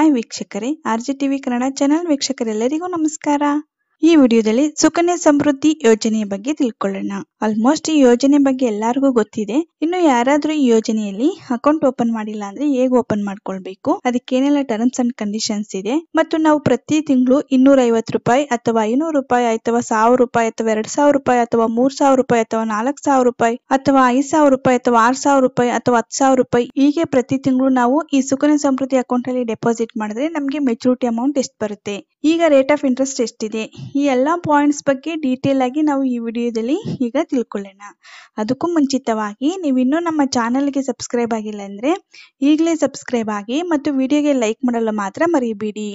hi ವೀಕ್ಷಕರೇ RG TV Kannada channel ವೀಕ್ಷಕರೆಲ್ಲರಿಗೂ ನಮಸ್ಕಾರ ಈ ವಿಡಿಯೋದಲ್ಲಿ ಸುಕನ್ಯಾ ಸಮೃದ್ಧಿ ಯೋಜನೆಯ ಬಗ್ಗೆ ತಿಳ್ಕೊಳ್ಳೋಣ ಆಲ್ಮೋಸ್ಟ್ ಈ ಯೋಜನೆ ಬಗ್ಗೆ ಎಲ್ಲರಿಗೂ ಗೊತ್ತಿದೆ ಇನ್ನು ಯಾರಾದ್ರೂ ಈ ಯೋಜನೆಯಲ್ಲಿ ಅಕೌಂಟ್ ಓಪನ್ ಮಾಡಿಲ್ಲ ಅಂದ್ರೆ ಹೇಗೆ ಓಪನ್ ಮಾಡ್ಕೊಳ್ಬೇಕು ಏನೆಲ್ಲ ಟರ್ಮ್ಸ್ ಅಂಡ್ ಕಂಡೀಷನ್ಸ್ ಇದೆ ಮತ್ತು ನಾವು ಪ್ರತಿ ತಿಂಗಳು ಇನ್ನೂರ ಐವತ್ತು ರೂಪಾಯಿ ಅಥವಾ ಐನೂರು ರೂಪಾಯಿ ಅಥವಾ ಸಾವಿರ ರೂಪಾಯಿ ಅಥವಾ ಎರಡ್ ಸಾವಿರ ರೂಪಾಯಿ ಅಥವಾ ಮೂರ್ ಸಾವಿರ ರೂಪಾಯಿ ಅಥವಾ ನಾಲ್ಕ್ ಸಾವಿರ ರೂಪಾಯಿ ಅಥವಾ ಐದು ಸಾವಿರ ರೂಪಾಯಿ ಅಥವಾ ಆರ್ ಸಾವಿರ ರೂಪಾಯಿ ಅಥವಾ ಹತ್ತು ಸಾವಿರ ರೂಪಾಯಿ ಹೀಗೆ ಪ್ರತಿ ತಿಂಗಳು ನಾವು ಈ ಸುಕನ್ಯಾ ಸಮೃದ್ಧಿ ಅಕೌಂಟ್ ಅಲ್ಲಿ ಡೆಪಾಸಿಟ್ ಮಾಡಿದ್ರೆ ನಮಗೆ ಮೆಚುರಿಟಿ ಅಮೌಂಟ್ ಎಷ್ಟು ಬರುತ್ತೆ ಈಗ ರೇಟ್ ಆಫ್ ಇಂಟ್ರೆಸ್ಟ್ ಎಷ್ಟಿದೆ ಈ ಎಲ್ಲ ಪಾಯಿಂಟ್ಸ್ ಬಗ್ಗೆ ಡೀಟೇಲ್ ಆಗಿ ನಾವು ಈ ವಿಡಿಯೋದಲ್ಲಿ ಈಗ ತಿಳ್ಕೊಳ್ಳೋಣ ಅದಕ್ಕೂ ಮುಂಚಿತವಾಗಿ ನೀವು ಇನ್ನೂ ನಮ್ಮ ಚಾನಲ್ಗೆ ಸಬ್ಸ್ಕ್ರೈಬ್ ಆಗಿಲ್ಲ ಅಂದ್ರೆ ಈಗಲೇ ಸಬ್ಸ್ಕ್ರೈಬ್ ಆಗಿ ಮತ್ತು ವಿಡಿಯೋಗೆ ಲೈಕ್ ಮಾಡಲು ಮಾತ್ರ ಮರಿಬೇಡಿ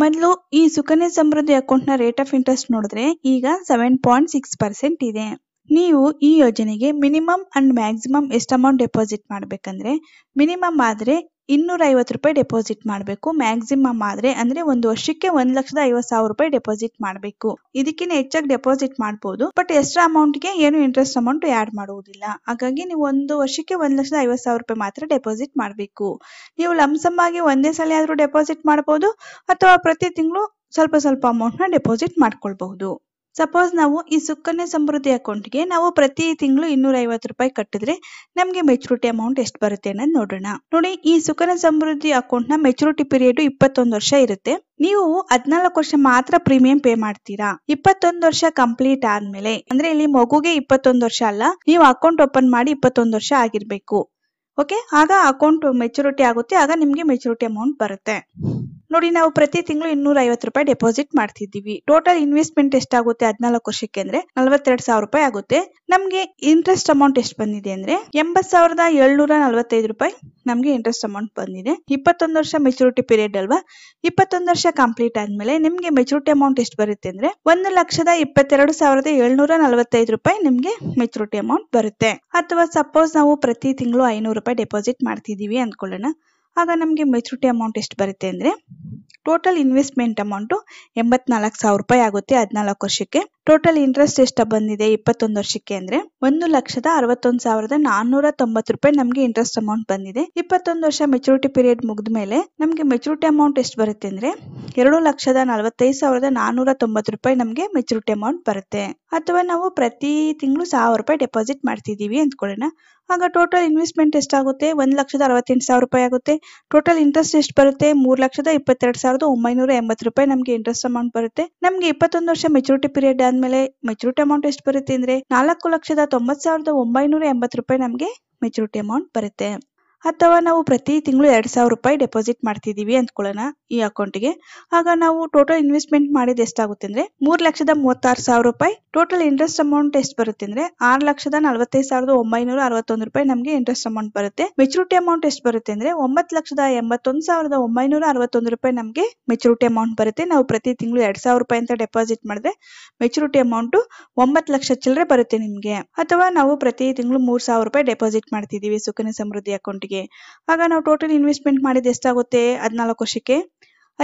ಮೊದಲು ಈ ಸುಕನ್ಯ ಸಮೃದ್ಧಿ ಅಕೌಂಟ್ ನ ರೇಟ್ ಆಫ್ ಇಂಟ್ರೆಸ್ಟ್ ನೋಡಿದ್ರೆ ಈಗ ಸೆವೆನ್ ಪಾಯಿಂಟ್ ಸಿಕ್ಸ್ ಪರ್ಸೆಂಟ್ ಇದೆ ನೀವು ಈ ಯೋಜನೆಗೆ ಮಿನಿಮಮ್ ಅಂಡ್ ಮ್ಯಾಕ್ಸಿಮಮ್ ಎಷ್ಟು ಅಮೌಂಟ್ ಡೆಪಾಸಿಟ್ ಮಾಡಬೇಕಂದ್ರೆ ಮಿನಿಮಮ್ ಆದರೆ ಇನ್ನೂರ ಐವತ್ತು ರೂಪಾಯಿ ಡೆಪಾಸಿಟ್ ಮಾಡಬೇಕು ಮ್ಯಾಕ್ಸಿಮಮ್ ಆದ್ರೆ ಅಂದ್ರೆ ಒಂದು ವರ್ಷಕ್ಕೆ ಒಂದ್ ಲಕ್ಷದ ಐವತ್ ಸಾವಿರ ರೂಪಾಯಿ ಡೆಪಾಸಿಟ್ ಮಾಡಬೇಕು ಇದಕ್ಕಿಂತ ಹೆಚ್ಚಾಗಿ ಡೆಪಾಸಿಟ್ ಮಾಡಬಹುದು ಬಟ್ ಎಕ್ಸ್ಟ್ರಾ ಅಮೌಂಟ್ ಗೆ ಏನು ಇಂಟ್ರೆಸ್ಟ್ ಅಮೌಂಟ್ ಆಡ್ ಮಾಡುವುದಿಲ್ಲ ಹಾಗಾಗಿ ನೀವು ಒಂದು ವರ್ಷಕ್ಕೆ ಒಂದ್ ಲಕ್ಷದ ಐವತ್ ಸಾವಿರ ರೂಪಾಯಿ ಮಾತ್ರ ಡೆಪಾಸಿಟ್ ಮಾಡಬೇಕು ನೀವು ಲಮ್ಸಮ್ ಆಗಿ ಒಂದೇ ಸಲ ಆದ್ರೂ ಡೆಪಾಸಿಟ್ ಮಾಡಬಹುದು ಅಥವಾ ಪ್ರತಿ ತಿಂಗಳು ಸ್ವಲ್ಪ ಸ್ವಲ್ಪ ಅಮೌಂಟ್ ನ ಡೆಪಾಸಿಟ್ ಮಾಡ್ಕೊಳ್ಬಹುದು ಸಪೋಸ್ ನಾವು ಈ ಸುಕನ್ಯಾ ಸಮೃದ್ಧಿ ಅಕೌಂಟ್ ಗೆ ನಾವು ಪ್ರತಿ ತಿಂಗಳು ಇನ್ನೂರ ಐವತ್ತು ರೂಪಾಯಿ ಕಟ್ಟಿದ್ರೆ ನಮಗೆ ಮೆಚುರಿಟಿ ಅಮೌಂಟ್ ಎಷ್ಟು ಬರುತ್ತೆ ಅನ್ನೋದು ನೋಡೋಣ ನೋಡಿ ಈ ಸುಕನ್ಯಾ ಸಮೃದ್ಧಿ ಅಕೌಂಟ್ ನ ಮೆಚುರಿಟಿ ಪೀರಿಯಡ್ ಇಪ್ಪತ್ತೊಂದು ವರ್ಷ ಇರುತ್ತೆ ನೀವು ಹದಿನಾಲ್ಕು ವರ್ಷ ಮಾತ್ರ ಪ್ರೀಮಿಯಂ ಪೇ ಮಾಡ್ತೀರಾ ಇಪ್ಪತ್ತೊಂದು ವರ್ಷ ಕಂಪ್ಲೀಟ್ ಆದ್ಮೇಲೆ ಅಂದ್ರೆ ಇಲ್ಲಿ ಮಗುಗೆ ಇಪ್ಪತ್ತೊಂದು ವರ್ಷ ಅಲ್ಲ ನೀವು ಅಕೌಂಟ್ ಓಪನ್ ಮಾಡಿ ಇಪ್ಪತ್ತೊಂದು ವರ್ಷ ಆಗಿರ್ಬೇಕು ಓಕೆ ಆಗ ಅಕೌಂಟ್ ಮೆಚುರಿಟಿ ಆಗುತ್ತೆ ಆಗ ನಿಮಗೆ ಮೆಚುರಿಟಿ ಅಮೌಂಟ್ ಬರುತ್ತೆ ನೋಡಿ ನಾವು ಪ್ರತಿ ತಿಂಗಳು ಇನ್ನೂರ ಐವತ್ತು ರೂಪಾಯಿ ಡೆಪಾಸಿಟ್ ಮಾಡ್ತಿದ್ದೀವಿ ಟೋಟಲ್ ಇನ್ವೆಸ್ಟ್ಮೆಂಟ್ ಎಷ್ಟಾಗುತ್ತೆ ಹದಿನಾಲ್ಕು ವರ್ಷಕ್ಕೆ ಅಂದ್ರೆ ನಲವತ್ತೆರಡು ಸಾವಿರ ರೂಪಾಯಿ ಆಗುತ್ತೆ ನಮ್ಗೆ ಇಂಟ್ರೆಸ್ಟ್ ಅಮೌಂಟ್ ಎಷ್ಟು ಬಂದಿದೆ ಅಂದ್ರೆ ಎಂಬತ್ ಸಾವಿರದ ಏಳ್ನೂರ ನಲವತ್ತೈದು ರೂಪಾಯಿ ನಮಗೆ ಇಂಟ್ರೆಸ್ಟ್ ಅಮೌಂಟ್ ಬಂದಿದೆ ಇಪ್ಪತ್ತೊಂದು ವರ್ಷ ಮೆಚುರಿಟಿ ಪೀರಿಯಡ್ ಅಲ್ವಾ ಇಪ್ಪತ್ತೊಂದು ವರ್ಷ ಕಂಪ್ಲೀಟ್ ಆದ್ಮೇಲೆ ನಿಮ್ಗೆ ಮೆಚುರಿಟಿ ಅಮೌಂಟ್ ಎಷ್ಟು ಬರುತ್ತೆ ಅಂದ್ರೆ ಒಂದು ಲಕ್ಷದ ಇಪ್ಪತ್ತೆರಡು ಸಾವಿರದ ಏಳ್ನೂರ ನಲವತ್ತೈದು ರೂಪಾಯಿ ನಿಮ್ಗೆ ಮೆಚುರಿಟಿ ಅಮೌಂಟ್ ಬರುತ್ತೆ ಅಥವಾ ಸಪೋಸ್ ನಾವು ಪ್ರತಿ ತಿಂಗಳು ಐನೂರು ರೂಪಾಯಿ ಡೆಪಾಸಿಟ್ ಮಾಡ್ತಿದೀವಿ ಅನ್ಕೊಳ್ಳೋಣ ಆಗ ನಮಗೆ ಮೆಚುರಿಟಿ ಅಮೌಂಟ್ ಎಷ್ಟು ಬರುತ್ತೆ ಅಂದರೆ ಟೋಟಲ್ ಇನ್ವೆಸ್ಟ್ಮೆಂಟ್ ಅಮೌಂಟು ಎಂಬತ್ನಾಲ್ಕು ಸಾವಿರ ರೂಪಾಯಿ ಆಗುತ್ತೆ ಹದಿನಾಲ್ಕು ವರ್ಷಕ್ಕೆ ಟೋಟಲ್ ಇಂಟ್ರೆಸ್ಟ್ ಎಷ್ಟ ಬಂದಿದೆ ಇಪ್ಪತ್ತೊಂದು ವರ್ಷಕ್ಕೆ ಅಂದ್ರೆ ಒಂದು ಲಕ್ಷದ ಅರವತ್ತೊಂದು ಸಾವಿರದ ನಾನ್ನೂರ ತೊಂಬತ್ತು ರೂಪಾಯಿ ನಮಗೆ ಇಂಟ್ರೆಸ್ಟ್ ಅಮೌಂಟ್ ಬಂದಿದೆ ಇಪ್ಪತ್ತೊಂದು ವರ್ಷ ಮೆಚುರಿಟಿ ಪೀರಿಯಡ್ ಮುಗಿದ ಮೇಲೆ ನಮಗೆ ಮೆಚುರಿಟಿ ಅಮೌಂಟ್ ಎಷ್ಟು ಬರುತ್ತೆ ಅಂದ್ರೆ ಎರಡು ಲಕ್ಷದ ನಲವತ್ತೈದು ಸಾವಿರದ ನಾನ್ನೂರ ತೊಂಬತ್ತು ರೂಪಾಯಿ ನಮಗೆ ಮೆಚುರಿಟಿ ಅಮೌಂಟ್ ಬರುತ್ತೆ ಅಥವಾ ನಾವು ಪ್ರತಿ ತಿಂಗಳು ಸಾವಿರ ರೂಪಾಯಿ ಡೆಪಾಸಿಟ್ ಮಾಡ್ತಿದ್ದೀವಿ ಅಂದ್ಕೊಳ್ಳೋಣ ಆಗ ಟೋಟಲ್ ಇನ್ವೆಸ್ಟ್ಮೆಂಟ್ ಎಷ್ಟಾಗುತ್ತೆ ಒಂದು ಲಕ್ಷದ ಅರವತ್ತೆಂಟು ಸಾವಿರ ರೂಪಾಯಿ ಆಗುತ್ತೆ ಟೋಟಲ್ ಇಂಟ್ರೆಸ್ಟ್ ಎಷ್ಟು ಬರುತ್ತೆ ಮೂರು ಲಕ್ಷದ ಇಪ್ಪತ್ತೆರಡು ಸಾವಿರದ ಒಂಬೈನೂರ ಎಂಬತ್ತು ರೂಪಾಯಿ ನಮಗೆ ಇಂಟ್ರೆಸ್ಟ್ ಅಮೌಂಟ್ ಬರುತ್ತೆ ನಮಗೆ ಇಪ್ಪತ್ತೊಂದು ವರ್ಷ ಮೆಚುರಿಟಿ ಪೀರಿಯಡ್ ಅದಾದ್ಮೇಲೆ ಮೆಚುರಿಟಿ ಅಮೌಂಟ್ ಎಷ್ಟು ಬರುತ್ತೆ ಅಂದ್ರೆ ನಾಲ್ಕು ಲಕ್ಷದ ತೊಂಬತ್ ಸಾವಿರದ ಒಂಬೈನೂರ ಎಂಬತ್ತು ರೂಪಾಯಿ ನಮಗೆ ಮೆಚುರಿಟಿ ಅಮೌಂಟ್ ಬರುತ್ತೆ ಅಥವಾ ನಾವು ಪ್ರತಿ ತಿಂಗಳು ಎರಡ್ ಸಾವಿರ ರೂಪಾಯಿ ಡೆಪಾಸಿಟ್ ಮಾಡ್ತಿದೀವಿ ಅಂದ್ಕೊಳ್ಳೋಣ ಈ ಗೆ ಆಗ ನಾವು ಟೋಟಲ್ ಇನ್ವೆಸ್ಟ್ಮೆಂಟ್ ಮಾಡಿದ ಎಷ್ಟಾಗುತ್ತೆ ಅಂದ್ರೆ ಮೂರ್ ಲಕ್ಷದ ಮೂವತ್ತಾರು ಸಾವಿರ ರೂಪಾಯಿ ಟೋಟಲ್ ಇಂಟ್ರೆಸ್ಟ್ ಅಮೌಂಟ್ ಎಷ್ಟು ಬರುತ್ತೆ ಅಂದ್ರೆ ಆರು ಲಕ್ಷದ ನಲವತ್ತೈದು ಸಾವಿರದ ಒಂಬೈನೂರ ಅರವತ್ತೊಂದು ರೂಪಾಯಿ ನಮಗೆ ಇಂಟ್ರೆಸ್ಟ್ ಅಮೌಂಟ್ ಬರುತ್ತೆ ಮೆಚುರಿಟಿ ಅಮೌಂಟ್ ಎಷ್ಟು ಬರುತ್ತೆ ಅಂದ್ರೆ ಒಂಬತ್ತು ಲಕ್ಷದ ಎಂಬತ್ತೊಂದು ಸಾವಿರದ ಒಂಬೈನೂರ ಅರವತ್ತೊಂದು ರೂಪಾಯಿ ನಮಗೆ ಮೆಚುರಿಟಿ ಅಮೌಂಟ್ ಬರುತ್ತೆ ನಾವು ಪ್ರತಿ ತಿಂಗಳು ಎರಡ್ ಸಾವಿರ ರೂಪಾಯಿ ಅಂತ ಡೆಪಾಸಿಟ್ ಮಾಡಿದ್ರೆ ಮೆಚುರಿಟಿ ಅಮೌಂಟ್ ಒಂಬತ್ತು ಲಕ್ಷ ಚಿಲ್ಲರೆ ಬರುತ್ತೆ ನಿಮಗೆ ಅಥವಾ ನಾವು ಪ್ರತಿ ತಿಂಗಳು ಮೂರ್ ಸಾವಿರ ರೂಪಾಯಿ ಡೆಪಾಸಿಟ್ ಮಾಡ್ತಿದೀವಿ ಸುಕನ್ಯಾ ಸಮೃದ್ಧಿ ಅಕೌಂಟ್ಗೆ ಆಗ ನಾವು ಟೋಟಲ್ ಇನ್ವೆಸ್ಟ್ಮೆಂಟ್ ಮಾಡಿದ್ ಎಷ್ಟಾಗುತ್ತೆ ಹದಿನಾಲ್ಕು ವರ್ಷಕ್ಕೆ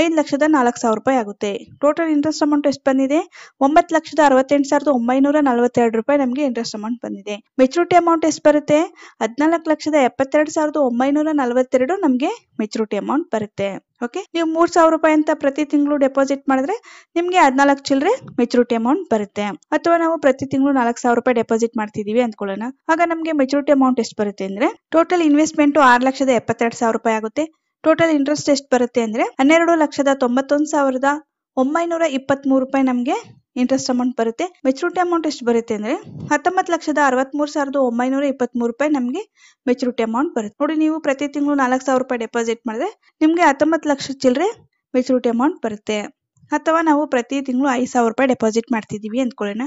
ಐದು ಲಕ್ಷದ ನಾಲ್ಕು ಸಾವಿರ ರೂಪಾಯಿ ಆಗುತ್ತೆ ಟೋಟಲ್ ಇಂಟ್ರೆಸ್ಟ್ ಅಮೌಂಟ್ ಎಷ್ಟು ಬಂದಿದೆ ಒಂಬತ್ತು ಲಕ್ಷದ ಅರವತ್ತೆಂಟು ಸಾವಿರದ ಒಂಬೈನೂರ ನಲವತ್ತೆರಡು ರೂಪಾಯಿ ನಮಗೆ ಇಂಟ್ರೆಸ್ಟ್ ಅಮೌಂಟ್ ಬಂದಿದೆ ಮೆಚುರಿಟಿ ಅಮೌಂಟ್ ಎಷ್ಟು ಬರುತ್ತೆ ಹದಿನಾಲ್ಕು ಲಕ್ಷದ ಎಪ್ಪತ್ತೆರಡು ಸಾವಿರದ ಒಂಬೈನೂರ ನಲವತ್ತೆರಡು ನಮಗೆ ಮೆಚುರಿಟಿ ಅಮೌಂಟ್ ಬರುತ್ತೆ ಓಕೆ ನೀವು ಮೂರು ಸಾವಿರ ರೂಪಾಯಿ ಅಂತ ಪ್ರತಿ ತಿಂಗಳು ಡೆಪಾಸಿಟ್ ಮಾಡಿದ್ರೆ ನಿಮಗೆ ಹದಿನಾಲ್ಕು ಚಿಲ್ಲರೆ ಮೆಚುರಿಟಿ ಅಮೌಂಟ್ ಬರುತ್ತೆ ಅಥವಾ ನಾವು ಪ್ರತಿ ತಿಂಗಳು ನಾಲ್ಕು ಸಾವಿರ ರೂಪಾಯಿ ಡೆಪಾಸಿಟ್ ಮಾಡ್ತಿದೀವಿ ಅಂದ್ಕೊಳ್ಳೋಣ ಆಗ ನಮಗೆ ಮೆಚುರಿಟಿ ಅಮೌಂಟ್ ಎಷ್ಟು ಬರುತ್ತೆ ಅಂದ್ರೆ ಟೋಟಲ್ ಇನ್ವೆಸ್ಟ್ಮೆಂಟ್ ಆರು ಲಕ್ಷದ ಎಪ್ಪತ್ತೆರಡು ಸಾವಿರ ರೂಪಾಯಿ ಆಗುತ್ತೆ ಟೋಟಲ್ ಇಂಟ್ರೆಸ್ಟ್ ಎಷ್ಟು ಬರುತ್ತೆ ಅಂದ್ರೆ ಹನ್ನೆರಡು ಲಕ್ಷದ ತೊಂಬತ್ತೊಂದು ಸಾವಿರದ ಒಂಬೈನೂರ ಇಪ್ಪತ್ತ್ಮೂರು ರೂಪಾಯಿ ನಮಗೆ ಇಂಟ್ರೆಸ್ಟ್ ಅಮೌಂಟ್ ಬರುತ್ತೆ ಮೆಚುರಿಟಿ ಅಮೌಂಟ್ ಎಷ್ಟು ಬರುತ್ತೆ ಅಂದ್ರೆ ಹತ್ತೊಂಬತ್ತು ಲಕ್ಷದ ಅರವತ್ತ್ಮೂರು ಸಾವಿರದ ಒಂಬೈನೂರ ಇಪ್ಪತ್ತ್ಮೂರು ರೂಪಾಯಿ ನಮಗೆ ಮೆಚುರಿಟಿ ಅಮೌಂಟ್ ಬರುತ್ತೆ ನೋಡಿ ನೀವು ಪ್ರತಿ ತಿಂಗಳು ನಾಲ್ಕು ಸಾವಿರ ರೂಪಾಯಿ ಡೆಪಾಸಿಟ್ ಮಾಡಿದ್ರೆ ನಿಮಗೆ ಹತ್ತೊಂಬತ್ತು ಲಕ್ಷ ಚಿಲ್ಲರೆ ಮೆಚುರಿಟಿ ಅಮೌಂಟ್ ಬರುತ್ತೆ ಅಥವಾ ನಾವು ಪ್ರತಿ ತಿಂಗಳು ಐದು ಸಾವಿರ ರೂಪಾಯಿ ಡೆಪಾಸಿಟ್ ಮಾಡ್ತಿದ್ದೀವಿ ಅಂದ್ಕೊಳ್ಳೋಣ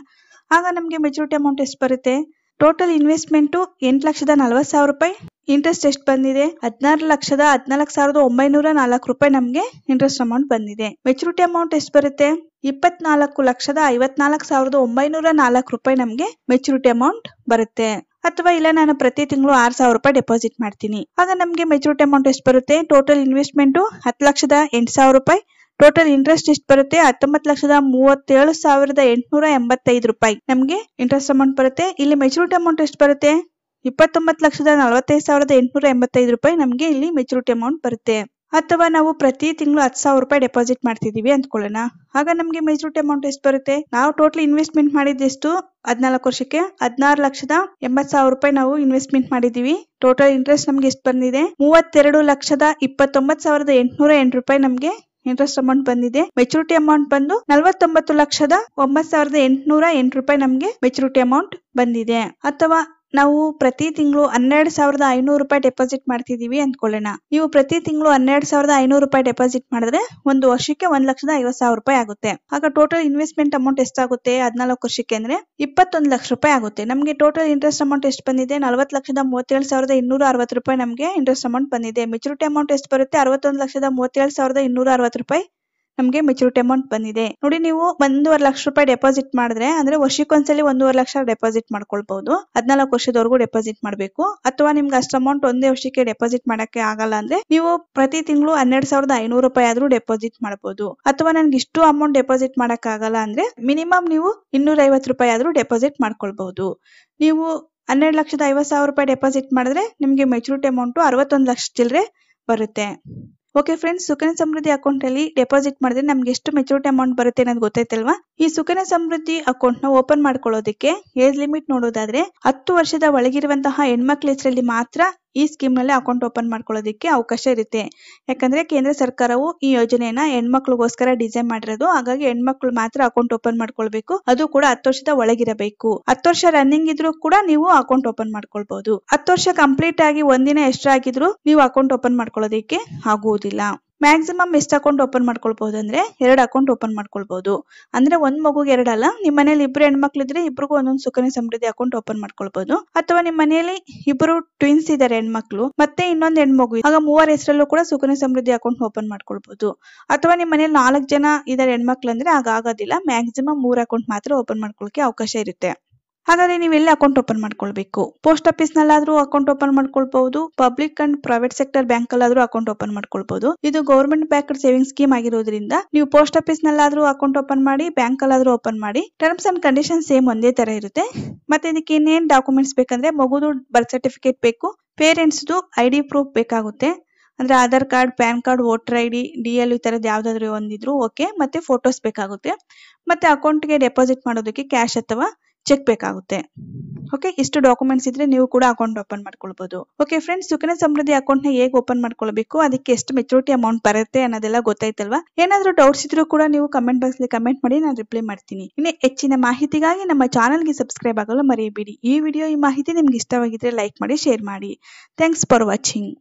ಆಗ ನಮಗೆ ಮೆಚುರಿಟಿ ಅಮೌಂಟ್ ಎಷ್ಟು ಬರುತ್ತೆ ಟೋಟಲ್ ಇನ್ವೆಸ್ಟ್ಮೆಂಟು ಎಂಟು ಲಕ್ಷದ ನಲ್ವತ್ತು ಸಾವಿರ ರೂಪಾಯಿ ಇಂಟ್ರೆಸ್ಟ್ ಎಷ್ಟು ಬಂದಿದೆ ಹದಿನಾರು ಲಕ್ಷದ ಹದಿನಾಲ್ಕು ಸಾವಿರದ ಒಂಬೈನೂರ ನಾಲ್ಕು ರೂಪಾಯಿ ನಮಗೆ ಇಂಟ್ರೆಸ್ಟ್ ಅಮೌಂಟ್ ಬಂದಿದೆ ಮೆಚುರಿಟಿ ಅಮೌಂಟ್ ಎಷ್ಟು ಬರುತ್ತೆ ಇಪ್ಪತ್ನಾಲ್ಕು ಲಕ್ಷದ ಐವತ್ನಾಲ್ಕು ಸಾವಿರದ ಒಂಬೈನೂರ ನಾಲ್ಕು ರೂಪಾಯಿ ನಮಗೆ ಮೆಚುರಿಟಿ ಅಮೌಂಟ್ ಬರುತ್ತೆ ಅಥವಾ ಇಲ್ಲ ನಾನು ಪ್ರತಿ ತಿಂಗಳು ಆರ್ ಸಾವಿರ ರೂಪಾಯಿ ಡೆಪಾಸಿಟ್ ಮಾಡ್ತೀನಿ ಆಗ ನಮಗೆ ಮೆಚುರಿಟಿ ಅಮೌಂಟ್ ಎಷ್ಟು ಬರುತ್ತೆ ಟೋಟಲ್ ಇನ್ವೆಸ್ಟ್ಮೆಂಟ್ ಹತ್ತು ಲಕ್ಷದ ಎಂಟು ಸಾವಿರ ರೂಪಾಯಿ ಟೋಟಲ್ ಇಂಟ್ರೆಸ್ಟ್ ಎಷ್ಟು ಬರುತ್ತೆ ಹತ್ತೊಂಬತ್ತು ಲಕ್ಷದ ಮೂವತ್ತೇಳು ಸಾವಿರದ ಎಂಟುನೂರ ಎಂಬತ್ತೈದು ರೂಪಾಯಿ ನಮಗೆ ಇಂಟ್ರೆಸ್ಟ್ ಅಮೌಂಟ್ ಬರುತ್ತೆ ಇಲ್ಲಿ ಮೆಚುರಿಟಿ ಅಮೌಂಟ್ ಎಷ್ಟು ಬರುತ್ತೆ ಇಪ್ಪತ್ತೊಂಬತ್ತು ಲಕ್ಷದ ನಲವತ್ತೈದು ಸಾವಿರದ ಎಂಟುನೂರ ಎಂಬತ್ತೈದು ರೂಪಾಯಿ ನಮಗೆ ಇಲ್ಲಿ ಮೆಚುರಿಟಿ ಅಮೌಂಟ್ ಬರುತ್ತೆ ಅಥವಾ ನಾವು ಪ್ರತಿ ತಿಂಗಳು ಹತ್ತು ಸಾವಿರ ರೂಪಾಯಿ ಡೆಪಾಸಿಟ್ ಮಾಡ್ತಿದೀವಿ ಅಂದ್ಕೊಳ್ಳೋಣ ಆಗ ನಮಗೆ ಮೆಚುರಿಟಿ ಅಮೌಂಟ್ ಎಷ್ಟು ಬರುತ್ತೆ ನಾವು ಟೋಟಲ್ ಇನ್ವೆಸ್ಟ್ಮೆಂಟ್ ಮಾಡಿದ್ದೆಷ್ಟು ಹದಿನಾಲ್ಕು ವರ್ಷಕ್ಕೆ ಹದಿನಾರು ಲಕ್ಷದ ಎಂಬತ್ ಸಾವಿರ ರೂಪಾಯಿ ನಾವು ಇನ್ವೆಸ್ಟ್ಮೆಂಟ್ ಮಾಡಿದ್ದೀವಿ ಟೋಟಲ್ ಇಂಟ್ರೆಸ್ಟ್ ನಮ್ಗೆ ಎಷ್ಟು ಬಂದಿದೆ ಮೂವತ್ತೆರಡು ಲಕ್ಷದ ಇಪ್ಪತ್ತೊಂಬತ್ತು ಸಾವಿರದ ಎಂಟುನೂರ ಎಂಟು ರೂಪಾಯಿ ನಮಗೆ ಇಂಟ್ರೆಸ್ಟ್ ಅಮೌಂಟ್ ಬಂದಿದೆ ಮೆಚುರಿಟಿ ಅಮೌಂಟ್ ಬಂದು ನಲವತ್ತೊಂಬತ್ತು ಲಕ್ಷದ ಒಂಬತ್ ಸಾವಿರದ ಎಂಟುನೂರ ಎಂಟು ರೂಪಾಯಿ ನಮಗೆ ಮೆಚುರಿಟಿ ಅಮೌಂಟ್ ಬಂದಿದೆ ಅಥವಾ ನಾವು ಪ್ರತಿ ತಿಂಗಳು ಹನ್ನೆರಡು ಸಾವಿರದ ಐನೂರು ರೂಪಾಯಿ ಡೆಪಾಸಿಟ್ ಮಾಡ್ತಿದೀವಿ ಅಂದ್ಕೊಳ್ಳೋಣ ನೀವು ಪ್ರತಿ ತಿಂಗಳು ಹನ್ನೆರಡು ಸಾವಿರದ ಐನೂರು ರೂಪಾಯಿ ಡೆಪಾಸಿಟ್ ಮಾಡಿದ್ರೆ ಒಂದು ವರ್ಷಕ್ಕೆ ಒಂದ್ ಲಕ್ಷದ ಐವತ್ ಸಾವಿರ ರೂಪಾಯಿ ಆಗುತ್ತೆ ಆಗ ಟೋಟಲ್ ಇನ್ವೆಸ್ಟ್ಮೆಂಟ್ ಅಮೌಂಟ್ ಎಷ್ಟಾಗುತ್ತೆ ಹದಿನಾಲ್ಕು ವರ್ಷಕ್ಕೆ ಅಂದ್ರೆ ಇಪ್ಪತ್ತೊಂದು ಲಕ್ಷ ರೂಪಾಯಿ ಆಗುತ್ತೆ ನಮಗೆ ಟೋಟಲ್ ಇಂಟ್ರೆಸ್ಟ್ ಅಮೌಂಟ್ ಎಷ್ಟು ಬಂದಿದೆ ನಲವತ್ ಲಕ್ಷದ ಮೂವತ್ತೇಳು ಸಾವಿರದ ಇನ್ನೂರ ಅರವತ್ತು ರೂಪಾಯಿ ನಮಗೆ ಇಂಟ್ರೆಸ್ಟ್ ಅಮೌಂಟ್ ಬಂದಿದೆ ಮೆಚುರಿಟಿ ಅಮೌಂಟ್ ಎಷ್ಟು ಬರುತ್ತೆ ಅರವತ್ತೊಂದು ಲಕ್ಷದ ಮೂವತ್ತೇಳು ಸಾವಿರದ ಇನ್ನೂರ ಅರವತ್ತು ರೂಪಾಯಿ ನಮ್ಗೆ ಮೆಚುರಿಟಿ ಅಮೌಂಟ್ ಬಂದಿದೆ ನೋಡಿ ನೀವು ಒಂದೂವರೆ ಲಕ್ಷ ರೂಪಾಯಿ ಡೆಪಾಸಿಟ್ ಮಾಡಿದ್ರೆ ಅಂದ್ರೆ ವರ್ಷಕ್ಕೊಂದ್ಸಲಿ ಒಂದೂವರೆ ಲಕ್ಷ ಡೆಪಾಸಿಟ್ ಮಾಡ್ಕೊಳ್ಬಹುದು ಹದಿನಾಲ್ಕು ವರ್ಷದವರೆಗೂ ಡೆಪಾಸಿಟ್ ಮಾಡಬೇಕು ಅಥವಾ ನಿಮ್ಗೆ ಅಷ್ಟು ಅಮೌಂಟ್ ಒಂದೇ ವರ್ಷಕ್ಕೆ ಡೆಪಾಸಿಟ್ ಮಾಡಕ್ಕೆ ಆಗಲ್ಲ ಅಂದ್ರೆ ನೀವು ಪ್ರತಿ ತಿಂಗಳು ಹನ್ನೆರಡು ಸಾವಿರದ ಐನೂರು ರೂಪಾಯಿ ಆದ್ರೂ ಡೆಪಾಸಿಟ್ ಮಾಡಬಹುದು ಅಥವಾ ನನ್ಗೆ ಇಷ್ಟು ಅಮೌಂಟ್ ಡೆಪಾಸಿಟ್ ಮಾಡಕ್ ಆಗಲ್ಲ ಅಂದ್ರೆ ಮಿನಿಮಮ್ ನೀವು ಇನ್ನೂರ ರೂಪಾಯಿ ಆದ್ರೂ ಡೆಪಾಸಿಟ್ ಮಾಡ್ಕೊಳ್ಬಹುದು ನೀವು ಹನ್ನೆರಡು ಲಕ್ಷದ ಐವತ್ತು ಸಾವಿರ ರೂಪಾಯಿ ಡೆಪಾಸಿಟ್ ಮಾಡಿದ್ರೆ ನಿಮ್ಗೆ ಮೆಚುರಿಟಿ ಅಮೌಂಟ್ ಅರವತ್ತೊಂದು ಲಕ್ಷ ಚಿಲ್ಲರೆ ಬರುತ್ತೆ okay friends Sukanya Samriddhi account ಅಲ್ಲಿ ಡೆಪಾಸಿಟ್ ಮಾಡಿದ್ರೆ ನಮ್ಗೆ ಎಷ್ಟು ಮೆಚೂರಿಟಿ ಅಮೌಂಟ್ ಬರುತ್ತೆ ಅನ್ನೋದು ಗೊತ್ತಾಯ್ತಲ್ವಾ ಈ ಸುಕನ್ಯಾ ಸಮೃದ್ಧಿ ಅಕೌಂಟ್ ನ ಓಪನ್ ಮಾಡ್ಕೊಳ್ಳೋದಕ್ಕೆ ಏಜ್ ಲಿಮಿಟ್ ನೋಡೋದಾದ್ರೆ ಹತ್ತು ವರ್ಷದ ಒಳಗಿರುವಂತಹ ಹೆಣ್ಮಕ್ಳ ಹೆಸರಲ್ಲಿ ಮಾತ್ರ ಈ ಸ್ಕೀಮ್ ನಲ್ಲಿ ಅಕೌಂಟ್ ಓಪನ್ ಮಾಡ್ಕೊಳ್ಳೋದಕ್ಕೆ ಅವಕಾಶ ಇರುತ್ತೆ ಯಾಕಂದ್ರೆ ಕೇಂದ್ರ ಸರ್ಕಾರವು ಈ ಯೋಜನೆಯನ್ನ ಹೆಣ್ಮಕ್ಳಿಗೋಸ್ಕರ ಡಿಸೈನ್ ಮಾಡಿರೋದು ಹಾಗಾಗಿ ಹೆಣ್ಮಕ್ಳು ಮಾತ್ರ ಅಕೌಂಟ್ ಓಪನ್ ಮಾಡ್ಕೊಳ್ಬೇಕು ಅದು ಕೂಡ ಹತ್ತು ವರ್ಷದ ಒಳಗಿರಬೇಕು ಹತ್ತು ವರ್ಷ ರನ್ನಿಂಗ್ ಇದ್ರೂ ಕೂಡ ನೀವು ಅಕೌಂಟ್ ಓಪನ್ ಮಾಡ್ಕೊಳ್ಬಹುದು ಹತ್ತು ವರ್ಷ ಕಂಪ್ಲೀಟ್ ಆಗಿ ಒಂದಿನ ಎಷ್ಟಾಗಿದ್ರು ನೀವು ಅಕೌಂಟ್ ಓಪನ್ ಮಾಡ್ಕೊಳ್ಳೋದಕ್ಕೆ ಆಗುವುದಿಲ್ಲ ಮ್ಯಾಕ್ಸಿಮಮ್ ಎಷ್ಟು ಅಕೌಂಟ್ ಓಪನ್ ಮಾಡ್ಕೊಳ್ಬಹುದು ಅಂದ್ರೆ ಎರಡು ಅಕೌಂಟ್ ಓಪನ್ ಮಾಡ್ಕೊಳ್ಬಹುದು ಅಂದ್ರೆ ಒಂದ್ ಮಗುಗೆ ಎರಡಲ್ಲ ನಿಮ್ ಮನೇಲಿ ಇಬ್ರು ಹೆಣ್ಮಕ್ಳು ಇದ್ರೆ ಇಬ್ರಿಗೂ ಒಂದೊಂದು ಸುಕನ್ಯಾ ಸಮೃದ್ಧಿ ಅಕೌಂಟ್ ಓಪನ್ ಮಾಡ್ಕೊಳ್ಬಹುದು ಅಥವಾ ನಿಮ್ ಮನೆಯಲ್ಲಿ ಇಬ್ರು ಟ್ವಿನ್ಸ್ ಇದಾರೆ ಹೆಣ್ಮಕ್ಳು ಮತ್ತೆ ಇನ್ನೊಂದ್ ಹೆಣ್ಮಗು ಆಗ ಮೂವರ ಹೆಸರಲ್ಲೂ ಕೂಡ ಸುಕನ್ಯಾ ಸಮೃದ್ಧಿ ಅಕೌಂಟ್ ಓಪನ್ ಮಾಡ್ಕೊಳ್ಬಹುದು ಅಥವಾ ನಿಮ್ ಮನೇಲಿ ನಾಲ್ಕು ಜನ ಇದಾರೆ ಹೆಣ್ಮಕ್ಳು ಅಂದ್ರೆ ಆಗ ಆಗೋದಿಲ್ಲ ಮ್ಯಾಕ್ಸಿಮಮ್ ಮೂರ್ ಅಕೌಂಟ್ ಮಾತ್ರ ಓಪನ್ ಮಾಡ್ಕೊಳಕ್ಕೆ ಅವಕಾಶ ಇರುತ್ತೆ ಹಾಗಾದ್ರೆ ಎಲ್ಲಿ ಅಕೌಂಟ್ ಓಪನ್ ಮಾಡ್ಕೊಳ್ಬೇಕು ಪೋಸ್ಟ್ ಆಫೀಸ್ ನಲ್ಲಾದ್ರೂ ಅಕೌಂಟ್ ಓಪನ್ ಮಾಡ್ಕೊಳ್ಬಹುದು public and private sector bank ಆದ್ರೂ ಅಕೌಂಟ್ ಓಪನ್ ಮಾಡ್ಕೊಳ್ಬಹುದು ಇದು ಗವರ್ಮೆಂಟ್ ಬ್ಯಾಂಕ್ ಸೇವಿಂಗ್ ಸ್ಕೀಮ್ ಆಗಿರೋದ್ರಿಂದ ನೀವು ಪೋಸ್ಟ್ ಆಫೀಸ್ ಆದ್ರೂ ಅಕೌಂಟ್ ಓಪನ್ ಮಾಡಿ ಬ್ಯಾಂಕ್ ಅಲ್ಲಾದ್ರೂ ಓಪನ್ ಮಾಡಿ ಟರ್ಮ್ಸ್ ಅಂಡ್ ಕಂಡೀಷನ್ ಸೇಮ್ ಒಂದೇ ತರ ಇರುತ್ತೆ ಮತ್ತೆ ಇದಕ್ಕೆ ಇನ್ನೇನ್ ಡಾಕ್ಯುಮೆಂಟ್ಸ್ ಬೇಕಂದ್ರೆ ಮಗುದು ಬರ್ತ್ ಸರ್ಟಿಫಿಕೇಟ್ ಬೇಕು ಪೇರೆಂಟ್ಸ್ ಐ ಡಿ ಪ್ರೂಫ್ ಬೇಕಾಗುತ್ತೆ ಅಂದ್ರೆ Aadhaar card PAN card voter I D D L ಈ ತರದ ಯಾವ್ದಾದ್ರು ಒಂದಿದ್ರು ಓಕೆ ಮತ್ತೆ ಫೋಟೋಸ್ ಬೇಕಾಗುತ್ತೆ ಮತ್ತೆ ಅಕೌಂಟ್ಗೆ ಡೆಪಾಸಿಟ್ ಮಾಡೋದಕ್ಕೆ ಕ್ಯಾಶ್ ಅಥವಾ ಚೆಕ್ ಬೇಕಾಗುತ್ತೆ ಓಕೆ ಇಷ್ಟು ಡಾಕ್ಯುಮೆಂಟ್ಸ್ ಇದ್ರೆ ನೀವು ಕೂಡ ಅಕೌಂಟ್ ಓಪನ್ ಮಾಡ್ಕೊಳ್ಬಹುದು okay friends Sukanya Samriddhi account ನ ಹೇಗೆ ಓಪನ್ ಮಾಡ್ಕೊಳ್ಬೇಕು ಅದಕ್ಕೆ ಎಷ್ಟು ಮೆಚುರಿಟಿ ಅಮೌಂಟ್ ಬರುತ್ತೆ ಅನ್ನೋದೆಲ್ಲ ಗೊತ್ತಾಯ್ತಲ್ವಾ ಏನಾದ್ರೂ ಡೌಟ್ಸ್ ಇದ್ರೂ ಕೂಡ ನೀವು ಕಮೆಂಟ್ ಬಾಕ್ಸ್ ಲಿ ಕಮೆಂಟ್ ಮಾಡಿ ನಾನು ರಿಪ್ಲೈ ಮಾಡ್ತೀನಿ ಇನ್ನೇ ಹೆಚ್ಚಿನ ಮಾಹಿತಿಗಾಗಿ ನಮ್ಮ ಚಾನಲ್ ಗೆ ಸಬ್ಸ್ಕ್ರೈಬ್ ಆಗಲು ಮರೆಯಬೇಡಿ ಈ ವಿಡಿಯೋ ಈ ಮಾಹಿತಿ ನಿಮ್ಗೆ ಇಷ್ಟವಾಗಿದ್ರೆ ಲೈಕ್ ಮಾಡಿ ಶೇರ್ ಮಾಡಿ ಥ್ಯಾಂಕ್ಸ್ ಫಾರ್ ವಾಚಿಂಗ್